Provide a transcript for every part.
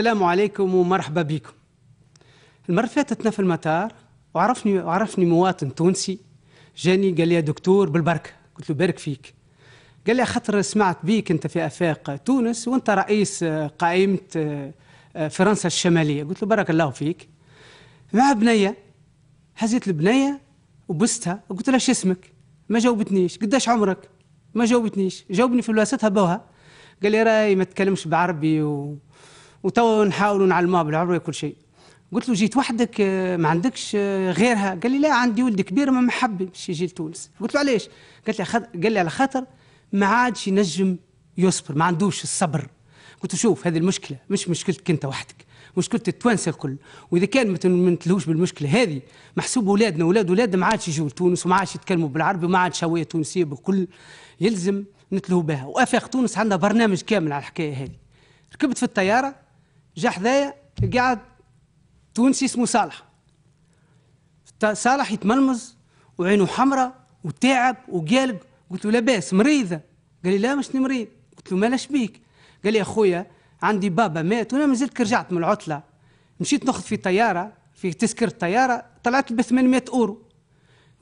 السلام عليكم ومرحبا بكم المرة فاتتنا في المطار وعرفني وعرفني مواطن تونسي جاني قال لي يا دكتور بالبركة قلت له بارك فيك قال لي خاطر سمعت بيك انت في افاق تونس وانت رئيس آه، قائمة آه، فرنسا الشمالية قلت له بارك الله فيك مع بنية هزيت البنية وبستها وقلت لها شو اسمك ما جاوبتنيش قداش عمرك ما جاوبتنيش جاوبني في الواسطة بوها قال لي راي ما تكلمش بعربي و... وتوا نحاولوا نعلموها بالعروه كل شيء قلت له جيت وحدك آه، ما عندكش آه، غيرها قال لي لا عندي ولد كبير ما محب باش يجي لتونس قلت له علاش قلت لي خد... قال لي على خاطر ما عادش ينجم يصبر ما عندوش الصبر قلت له شوف هذه المشكله مش مشكلتك انت وحدك مشكله التوانسه الكل واذا كان ما نتلهوش بالمشكله هذه محسوب اولادنا اولاد اولادنا ما عادش يجوا لتونس وما عادش يتكلموا بالعربي وما عادش هويه تونسيه بكل يلزم نتلهوا بها وافاق تونس عندها برنامج كامل على الحكايه هذه ركبت في الطياره جا حدايا قاعد تونسي اسمه صالح صالح يتملمز وعينه حمراء وتعب وقالب قلت له لاباس مريضه قال لي لا مش مريض قلت له مالاش بيك قال لي يا خويا عندي بابا مات وانا مازلت رجعت من العطله مشيت ناخذ في طياره في تذكره طياره طلعت ب 800 اورو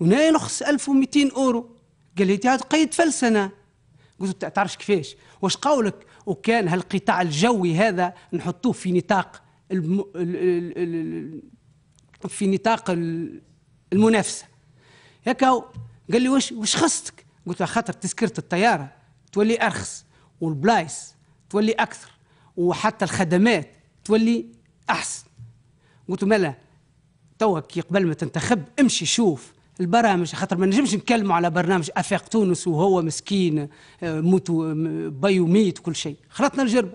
هنا نخص 1200 اورو قال لي انت قيد فلسنه قلت له تعرفش كيفاش واش قولك وكان هالقطاع الجوي هذا نحطوه في نطاق الم... في نطاق المنافسه هكا قال لي واش واش خصك قلت له خاطر تذكره الطياره تولي ارخص والبلايص تولي اكثر وحتى الخدمات تولي احسن قلت له مالا توك قبل ما تنتخب امشي شوف البرامج خاطر ما نجمش نتكلموا على برنامج افاق تونس وهو مسكين آه، موت بي ميت وكل شيء خلطنا الجربه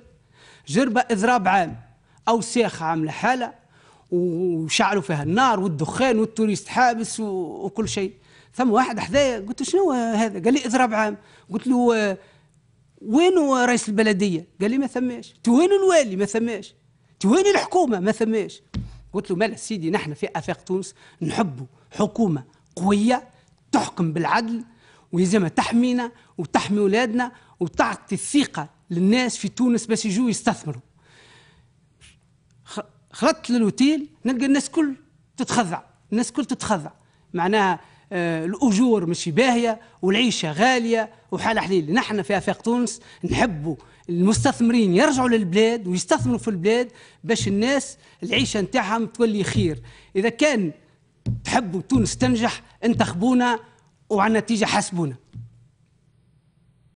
جربه اضراب عام او ساخه عامله حاله وشعلوا فيها النار والدخان والتوريست حابس وكل شيء ثم واحد حذايا قلت له شنو هذا قال لي اضراب عام قلت له آه، وين رئيس البلديه قال لي ما ثماش وين الوالي ما ثماش وين الحكومه ما ثماش قلت له مال سيدي نحن في افاق تونس نحبوا حكومه قوية تحكم بالعدل ويلزمها تحمينا وتحمي أولادنا وتعطي الثقة للناس في تونس باش يجوا يستثمروا خلطت للوتيل نلقى الناس كل تتخضع الناس كل تتخضع معناها آه الأجور مش باهية والعيشة غالية وحالة حليل نحن في آفاق تونس نحبوا المستثمرين يرجعوا للبلاد ويستثمروا في البلاد باش الناس العيشة نتاعهم تولي خير إذا كان تحبوا تونس تنجح انتخبونا وعلى النتيجه حاسبونا